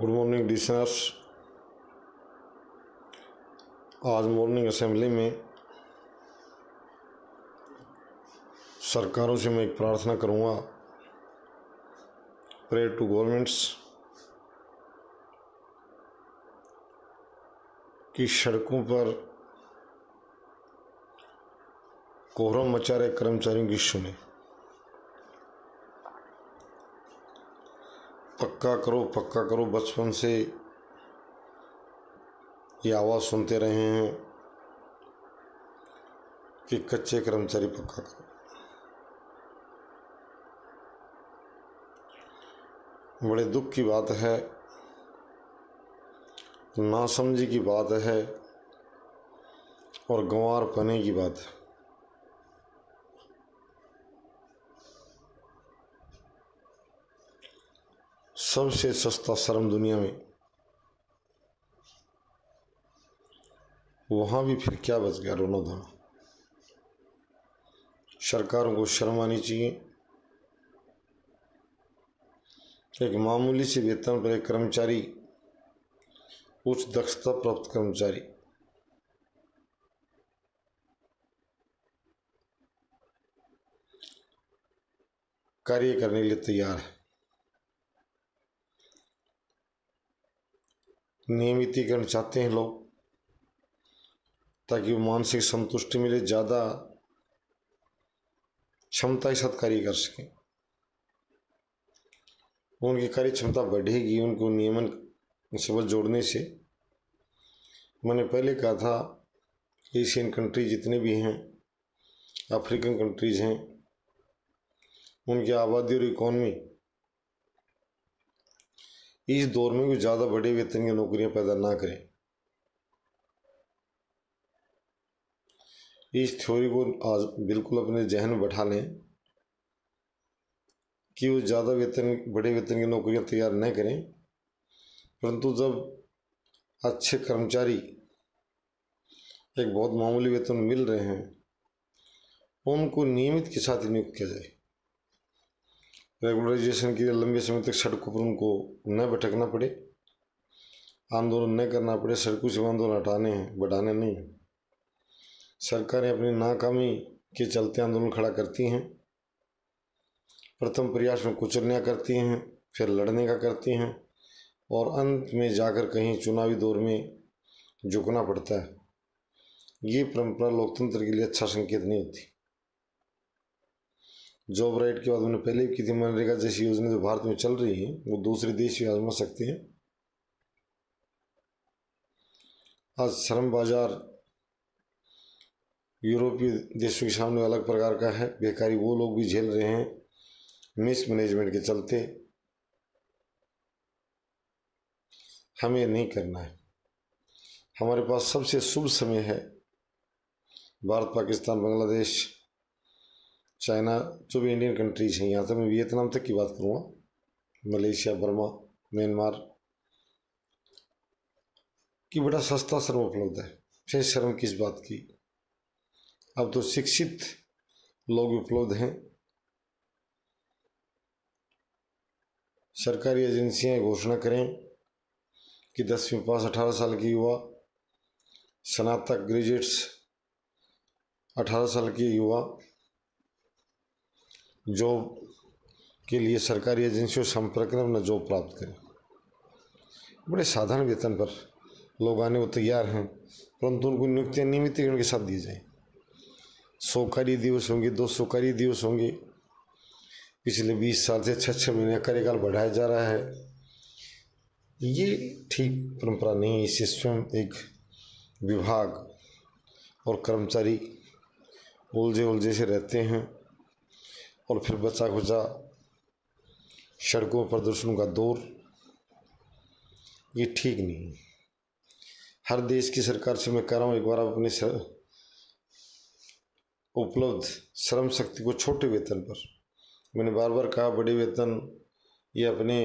good morning listeners आज morning assembly में सरकारों से मैं एक प्रार्थना करूंगा प्रे टू गवर्नमेंट्स कि सड़कों पर कोहरम मचा रहे कर्मचारियों की सुने पक्का करो पक्का करो बचपन से ये आवाज़ सुनते रहे हैं कि कच्चे कर्मचारी पक्का करो बड़े दुख की बात है नासमझी की बात है और गंवार पने की बात है सबसे सस्ता शर्म दुनिया में वहां भी फिर क्या बच गया रोना धोना सरकारों को शर्म आनी चाहिए एक मामूली से वेतन पर एक कर्मचारी उच्च दक्षता प्राप्त कर्मचारी कार्य करने के लिए तैयार है नियमितीकरण चाहते हैं लोग ताकि मानसिक संतुष्टि मिले ज़्यादा क्षमता के साथ कार्य कर सकें उनकी कार्य क्षमता बढ़ेगी उनको नियमन सबक जोड़ने से मैंने पहले कहा था एशियन कंट्री जितने भी हैं अफ्रीकन कंट्रीज़ हैं उनकी आबादी और इकोनॉमी इस दौर में कोई ज़्यादा बड़े वेतन की नौकरियां पैदा ना करें इस थ्योरी को आज बिल्कुल अपने जहन में बैठा लें कि वो ज़्यादा वेतन बड़े वेतन की नौकरियां तैयार न करें परंतु जब अच्छे कर्मचारी एक बहुत मामूली वेतन मिल रहे हैं उनको नियमित के साथ नियुक्त किया जाए रेगुलराइजेशन के लिए लंबे समय तक सड़कों पर उनको न भटकना पड़े आंदोलन न करना पड़े सड़कों से आंदोलन हटाने हैं बढ़ाने नहीं हैं सरकारें अपनी नाकामी के चलते आंदोलन खड़ा करती हैं प्रथम प्रयास में कुचलियाँ करती हैं फिर लड़ने का करती हैं और अंत में जाकर कहीं चुनावी दौर में झुकना पड़ता है ये परंपरा लोकतंत्र के लिए अच्छा संकेत नहीं होती जॉब राइट के बाद मैंने पहले भी की थी मनरेगा जैसी योजना जो भारत में चल रही है वो दूसरे देश भी आजमा सकते हैं आज श्रम बाजार यूरोपीय देशों के सामने अलग प्रकार का है बेकारी वो लोग भी झेल रहे हैं मिसमैनेजमेंट के चलते हमें नहीं करना है हमारे पास सबसे शुभ समय है भारत पाकिस्तान बांग्लादेश चाइना जो भी इंडियन कंट्रीज हैं यहाँ तक मैं वियतनाम तक की बात करूँगा मलेशिया बर्मा म्यांमार कि बड़ा सस्ता श्रम उपलब्ध है फिर शर्म किस बात की अब तो शिक्षित लोग उपलब्ध हैं सरकारी एजेंसियां घोषणा करें कि दसवीं पास अठारह साल की युवा स्नातक ग्रेजुएट्स अठारह साल के युवा जॉब के लिए सरकारी एजेंसियों संपर्क करें अपना जॉब प्राप्त करें बड़े साधारण वेतन पर लोग आने को तैयार हैं परंतु उनको नियुक्तियाँ नियमितीकरण के साथ दी जाए सौ कार्य दिवस होंगे दो सौ कार्य दिवस होंगे पिछले बीस साल से छः छः महीने कार्यकाल बढ़ाया जा रहा है ये ठीक परंपरा नहीं है इसे स्वयं एक विभाग और कर्मचारी उलझे उलझे से रहते हैं और फिर बचा खुचा सड़कों प्रदर्शनों का दौर ये ठीक नहीं है हर देश की सरकार से मैं कह रहा हूँ एक बार आप अपने उपलब्ध श्रम शक्ति को छोटे वेतन पर मैंने बार बार कहा बड़े वेतन ये अपने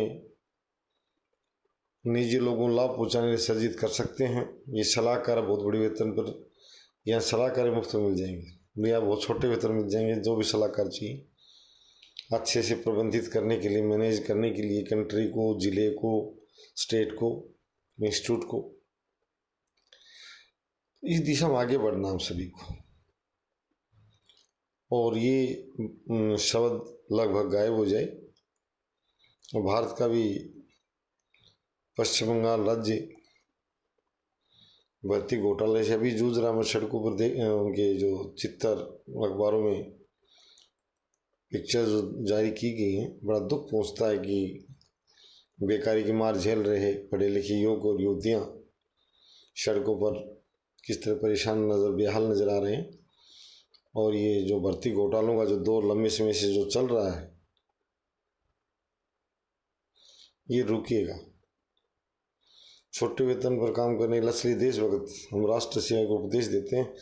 निजी लोगों लाभ पहुँचाने लिए सर्जित कर सकते हैं ये सलाहकार बहुत बड़े वेतन पर यहाँ सलाहकार मुफ्त मिल जाएंगे भैया बहुत छोटे वेतन मिल जाएंगे जो भी सलाहकार चाहिए अच्छे से प्रबंधित करने के लिए मैनेज करने के लिए कंट्री को ज़िले को स्टेट को इंस्टीट्यूट को इस दिशा में आगे बढ़ना हम सभी को और ये शब्द लगभग गायब हो जाए और भारत का भी पश्चिम बंगाल राज्य भर्ती घोटाले से अभी जूझ रहा है सड़कों पर देख उनके जो चित्तर अखबारों में पिक्चर्स जारी की गई हैं बड़ा दुख पहुंचता है कि बेकारी की मार झेल रहे पढ़े लिखे युवक और युवतियाँ सड़कों पर किस तरह परेशान नज़र बेहाल नज़र आ रहे हैं और ये जो भर्ती घोटालों का जो दौर लंबे समय से जो चल रहा है ये रुकिएगा छोटे वेतन पर काम करने के लसली देशभक्त हम राष्ट्र सेवा को उपदेश देते हैं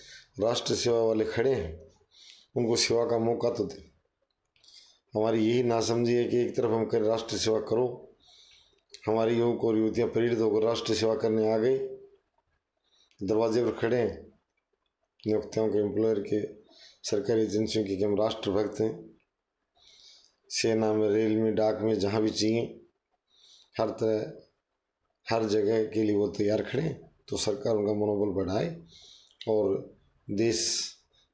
राष्ट्र सेवा वाले खड़े हैं उनको सेवा का मौका तो दें हमारी यही नासमझी है कि एक तरफ हम कर राष्ट्र सेवा करो हमारे युवक और युवतियाँ प्रेरित होकर राष्ट्र सेवा करने आ गए दरवाजे पर खड़े हैं नियोक्ताओं के एम्प्लॉयर के सरकारी एजेंसियों के हम राष्ट्रभक्त हैं सेना में रेल में डाक में जहाँ भी चाहिए हर तरह हर जगह के लिए वो तैयार खड़े हैं तो सरकार उनका मनोबल बढ़ाए और देश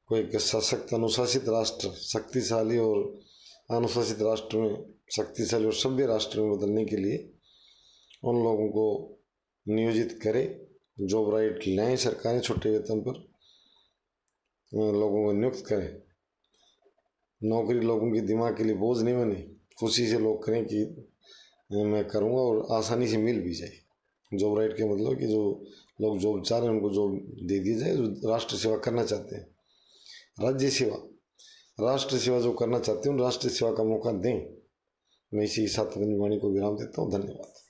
को एक सशक्त अनुशासित राष्ट्र शक्तिशाली और अनुशासित राष्ट्र में शक्तिशाली और सभ्य राष्ट्र में बदलने के लिए उन लोगों को नियोजित करें जॉब राइट लाएँ सरकारें छोटे वेतन पर लोगों को नियुक्त करें नौकरी लोगों के दिमाग के लिए बोझ नहीं बने खुशी से लोग करें कि मैं करूँगा और आसानी से मिल भी जाए जॉब राइट के मतलब कि जो लोग जॉब चाह रहे हैं उनको जॉब दे दी जाए जो राष्ट्र सेवा करना चाहते हैं राज्य सेवा राष्ट्र सेवा जो करना चाहते हो राष्ट्र सेवा का मौका दें मैं इसी साथ वाणी को विराम देता हूँ धन्यवाद